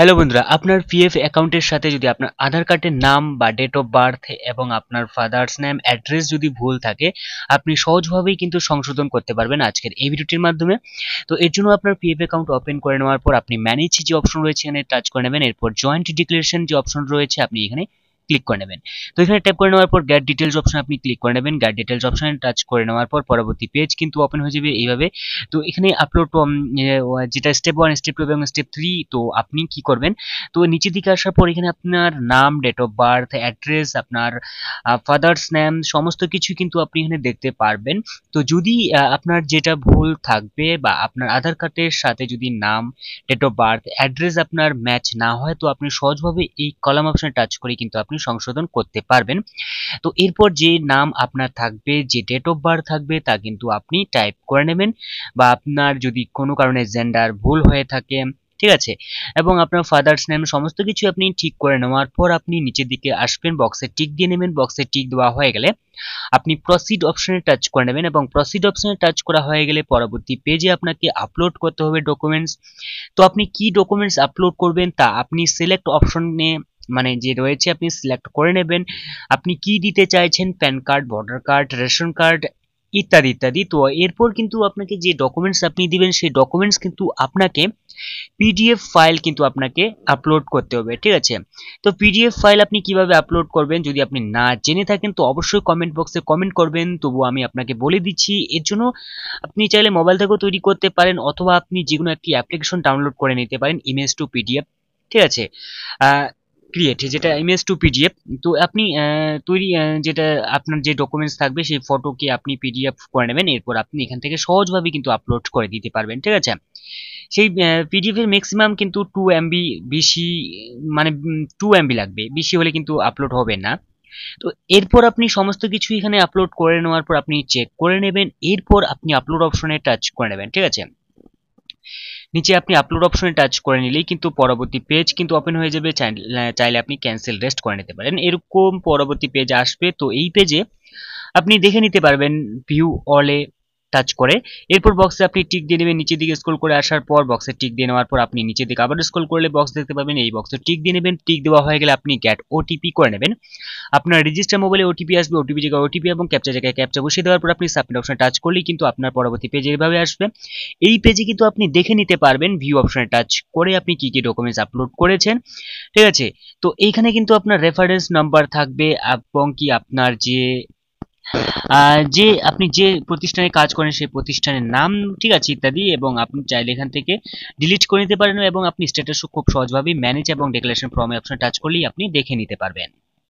hello বন্ধুরা আপনার PF অ্যাকাউন্টের সাথে যদি আপনার আধার কার্ডের নাম বা ডেট অফ বার্থ এবং আপনার ফাদার্স নেম অ্যাড্রেস যদি ভুল থাকে আপনি সহজভাবেই কিন্তু সংশোধন করতে পারবেন আজকের এই ভিডিওটির মাধ্যমে তো এর জন্য আপনার পিএফ অ্যাকাউন্ট ওপেন করে নেওয়ার পর আপনি ম্যানেজ যে অপশন রয়েছে এখানে টাচ করে নেবেন এরপর জয়েন্ট ডিক্লারেশন যে অপশন রয়েছে আপনি এখানে ক্লিক করে নেবেন তো এখানে ট্যাপ করে নেওয়ার পর গ্যাট ডিটেলস অপশন আপনি ক্লিক করে নেবেন গ্যাট ডিটেলস অপশন টাচ করে নেওয়ার পর পরবর্তী পেজ কিন্তু ওপেন হয়ে যাবে এইভাবে তো এখানে আপলোড যেটা স্টেপ ওয়ান স্টেপ টু এবং স্টেপ থ্রি তো আপনি কি করবেন তো নিচের দিকে আসার পর এখানে আপনার নাম ডেট অফ বার্থ অ্যাড্রেস আপনার ফাদার্স নেম সমস্ত কিছু কিন্তু আপনি এখানে দেখতে পারবেন তো যদি আপনার যেটা ভুল থাকবে বা আপনার আধার কার্ডের সাথে যদি নাম ডেট অফ বার্থ অ্যাড্রেস আপনার ম্যাচ না হয় তো আপনি সহজভাবে এই কলাম অপশনে টাচ করে কিন্তু আপনি সংশোধন করতে পারবেন তো এরপর যে নাম আপনার থাকবে যে ডেট অফ বার্থ থাকবে তা কিন্তু আপনি টাইপ করে নেবেন বা আপনার যদি কোনো কারণে জেন্ডার ভুল হয়ে থাকে ঠিক আছে এবং আপনার ফাদার্স নেম সমস্ত কিছু আপনি ঠিক করে নেওয়ার পর আপনি নিচের দিকে আসবেন বক্সে টিক দিয়ে নেবেন বক্সে টিক দেওয়া হয়ে গেলে আপনি প্রসিড অপশনে টাচ করে নেবেন এবং প্রসিড অপশনে টাচ করা হয়ে গেলে পরবর্তী পেজে আপনাকে আপলোড করতে হবে ডকুমেন্টস তো আপনি কি ডকুমেন্টস আপলোড করবেন তা আপনি সিলেক্ট অপশনে মানে যে রয়েছে আপনি সিলেক্ট করে নেবেন আপনি কি দিতে চাইছেন PAN card voter card ration card ইত্যাদি ইত্যাদি তো এরপর কিন্তু আপনাকে যে ডকুমেন্টস আপনি দিবেন সেই ডকুমেন্টস কিন্তু আপনাকে পিডিএফ ফাইল কিন্তু আপনাকে আপলোড করতে হবে ঠিক আছে তো পিডিএফ ফাইল আপনি কিভাবে আপলোড করবেন যদি আপনি না জেনে থাকেন তো অবশ্যই কমেন্ট বক্সে কমেন্ট করবেন তবু আমি আপনাকে বলে দিচ্ছি এর জন্য আপনি চাইলে মোবাইল থেকেও তৈরি করতে পারেন অথবা আপনি যে কোনো একটি অ্যাপ্লিকেশন ডাউনলোড করে নিতে পারেন ইমেজ টু পিডিএফ ঠিক আছে ক্রিয়েট যেটা ইমেজ টু পিডিএফ তো আপনি তৈরি যেটা আপনার যে ডকুমেন্টস থাকবে সেই ফটোকে আপনি পিডিএফ করে নেবেন এরপর আপনি এখান থেকে সহজভাবে কিন্তু আপলোড করে দিতে পারবেন ঠিক আছে সেই পিডিএফের ম্যাক্সিমাম কিন্তু টু এমবি বেশি মানে টু এমবি লাগবে বেশি হলে কিন্তু আপলোড হবে না তো এরপর আপনি সমস্ত কিছু এখানে আপলোড করে নেওয়ার পর আপনি চেক করে নেবেন এরপর আপনি আপলোড অপশনে টাচ করে নেবেন ঠিক আছে নিচে আপনি আপলোড অপশনে টাচ করে নিলেই কিন্তু পরবর্তী পেজ কিন্তু ওপেন হয়ে যাবে চাইলে আপনি ক্যান্সেল রেস্ট করে নিতে পারেন এরকম পরবর্তী পেজ আসবে তো এই পেজে আপনি দেখে নিতে পারবেন ভিউ অলে টাচ করে এরপর বক্সে আপনি টিক দিয়ে নেবেন নিচের দিকে স্কুল করে আসার পর বক্সে টিক দিয়ে নেওয়ার পর আপনি নিচের দিকে আবার স্কুল করলে বক্স দেখতে পাবেন এই বক্সে টিক দিয়ে নেবেন টিক দেওয়া হয়ে গেলে আপনি গ্যাট ওটিপি করে নেবেন আপনার রেজিস্টার মোবাইলে ওটিপি আসবে ওটিপি জায়গায় ওটিপি এবং ক্যাপচার জায়গায় ক্যাপচা বসিয়ে দেওয়ার পর আপনি সাবমিট অপশন টাচ করলেই কিন্তু আপনার পরবর্তী পেজ এইভাবে আসবে এই পেজে কিন্তু আপনি দেখে নিতে পারবেন ভিউ অপশনে টাচ করে আপনি কি কি ডকুমেন্টস আপলোড করেছেন ঠিক আছে তো এইখানে কিন্তু আপনার রেফারেন্স নাম্বার থাকবে এবং কি আপনার যে যে আপনি যে প্রতিষ্ঠানে কাজ করেন সেই প্রতিষ্ঠানের নাম ঠিক আছে ইত্যাদি এবং আপনি চাইলে এখান থেকে ডিলিট করে নিতে পারেন এবং আপনি স্ট্যাটাসও খুব সহজভাবেই ম্যানেজ এবং ডেক্লারেশন ফর্মে অপশন টাচ করলেই আপনি দেখে নিতে পারবেন